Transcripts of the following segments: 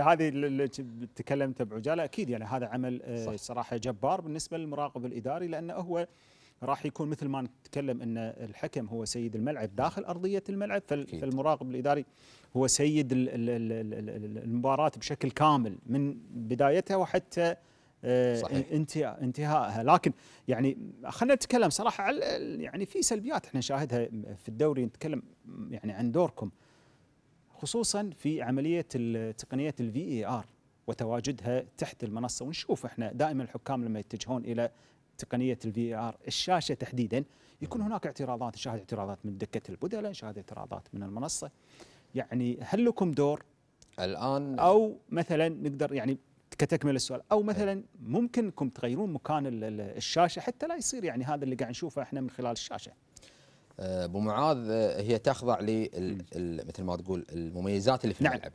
هذه اللي تكلمت بعجاله اكيد يعني هذا عمل آه، صح. صراحه جبار بالنسبه للمراقب الاداري لانه هو راح يكون مثل ما نتكلم ان الحكم هو سيد الملعب داخل ارضيه الملعب فالمراقب الاداري هو سيد المباراه بشكل كامل من بدايتها وحتى آه، صحيح. انتهائها لكن يعني خلينا نتكلم صراحه على يعني في سلبيات احنا نشاهدها في الدوري نتكلم يعني عن دوركم خصوصا في عمليه تقنيه الفي اي ار وتواجدها تحت المنصه ونشوف احنا دائما الحكام لما يتجهون الى تقنيه الفي اي ار الشاشه تحديدا يكون هناك اعتراضات نشاهد اعتراضات من دكه البدلاء نشاهد اعتراضات من المنصه يعني هل لكم دور الان او مثلا نقدر يعني كتكمل السؤال او مثلا ممكنكم تغيرون مكان الشاشه حتى لا يصير يعني هذا اللي قاعد نشوفه احنا من خلال الشاشه آه، ابو معاذ آه، هي تخضع ل مثل ما تقول المميزات اللي في نعم. الملعب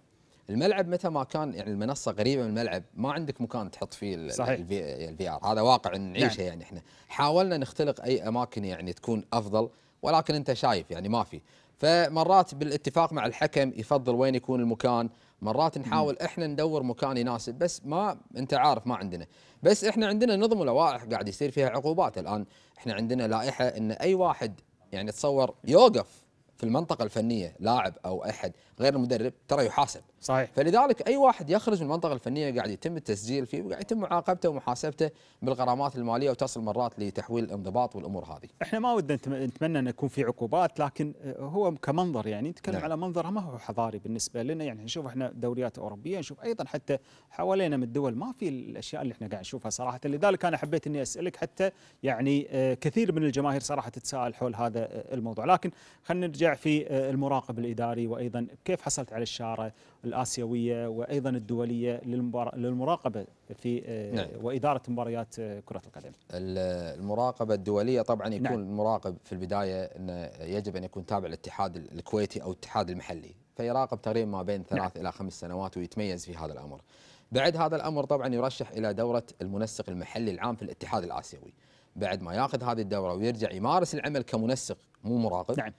الملعب متى ما كان يعني المنصه قريبه من الملعب ما عندك مكان تحط فيه صحيح. الفي ار هذا واقع نعيشه نعم. يعني احنا حاولنا نختلق اي اماكن يعني تكون افضل ولكن انت شايف يعني ما في فمرات بالاتفاق مع الحكم يفضل وين يكون المكان مرات نحاول احنا ندور مكان يناسب بس ما انت عارف ما عندنا بس احنا عندنا نظم ولوائح قاعد يصير فيها عقوبات الان احنا عندنا لائحه ان اي واحد يعني تصور يوقف في المنطقة الفنية لاعب أو أحد غير المدرب ترى يحاسب صحيح فلذلك اي واحد يخرج من المنطقه الفنيه قاعد يتم التسجيل فيه وقاعد يتم معاقبته ومحاسبته بالغرامات الماليه وتصل مرات لتحويل الانضباط والامور هذه. احنا ما ودنا نتمنى ان يكون في عقوبات لكن هو كمنظر يعني نتكلم نعم. على منظر ما هو حضاري بالنسبه لنا يعني نشوف احنا دوريات اوروبيه نشوف ايضا حتى حوالينا من الدول ما في الاشياء اللي احنا قاعد نشوفها صراحه لذلك انا حبيت اني اسالك حتى يعني آه، كثير من الجماهير صراحه تتساءل حول هذا آه، الموضوع لكن خلينا نرجع في آه، المراقب الاداري وايضا كيف حصلت على الشارة الآسيوية وأيضا الدولية للمراقبة في آه، نعم. وإدارة مباريات كرة القدم المراقبة الدولية طبعا يكون نعم. المراقب في البداية أنه يجب أن يكون تابع للاتحاد الكويتي أو الاتحاد المحلي فيراقب تقريبا ما بين نعم. ثلاث نعم. إلى خمس سنوات ويتميز في هذا الأمر بعد هذا الأمر طبعا يرشح إلى دورة المنسق المحلي العام في الاتحاد الآسيوي بعد ما ياخذ هذه الدورة ويرجع يمارس العمل كمنسق مو مراقب نعم.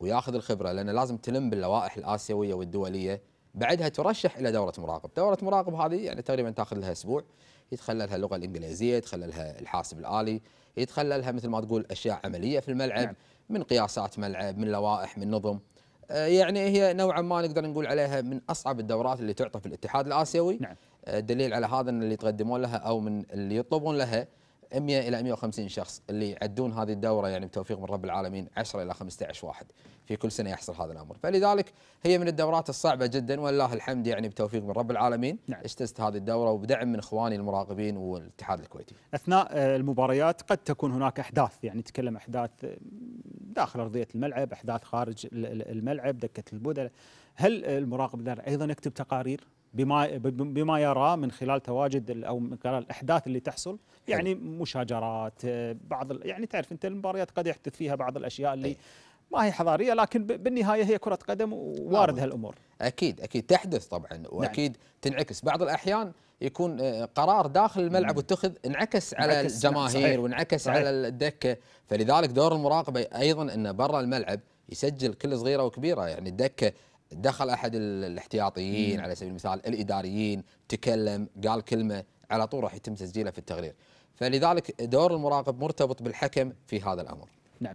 وياخذ الخبره لانه لازم تلم باللوائح الاسيويه والدوليه بعدها ترشح الى دوره مراقب، دوره مراقب هذه يعني تقريبا تاخذ لها اسبوع يتخللها اللغه الانجليزيه، يتخللها الحاسب الالي، يتخللها مثل ما تقول اشياء عمليه في الملعب نعم. من قياسات ملعب، من لوائح، من نظم. آه، يعني هي نوعا ما نقدر نقول عليها من اصعب الدورات اللي تعطى في الاتحاد الاسيوي. نعم. الدليل آه، على هذا ان اللي يتقدمون لها او من اللي يطلبون لها 100 الى 150 شخص اللي يعدون هذه الدوره يعني بتوفيق من رب العالمين 10 الى 15 واحد في كل سنه يحصل هذا الامر، فلذلك هي من الدورات الصعبه جدا والله الحمد يعني بتوفيق من رب العالمين نعم. اجتزت هذه الدوره وبدعم من اخواني المراقبين والاتحاد الكويتي. اثناء آه، المباريات قد تكون هناك احداث يعني نتكلم احداث آه، داخل ارضيه الملعب، احداث خارج الملعب، دكه البدله، هل المراقب ايضا يكتب تقارير بما بما يراه من خلال تواجد او من خلال الاحداث اللي تحصل يعني مشاجرات آه، بعض يعني تعرف انت المباريات قد يحدث فيها بعض الاشياء اللي إيه. ما هي حضاريه لكن بالنهايه هي كره قدم ووارد نعم. هالامور اكيد اكيد تحدث طبعا نعم. واكيد نعم. تنعكس بعض الاحيان يكون آه، قرار داخل الملعب واتخذ انعكس على نعم، الجماهير وانعكس على الدكه فلذلك دور المراقبه ايضا انه برا الملعب يسجل كل صغيره وكبيره يعني الدكه دخل احد الاحتياطيين على سبيل المثال الاداريين تكلم قال كلمه على طول راح يتم تسجيله في التقرير فلذلك دور المراقب مرتبط بالحكم في هذا الامر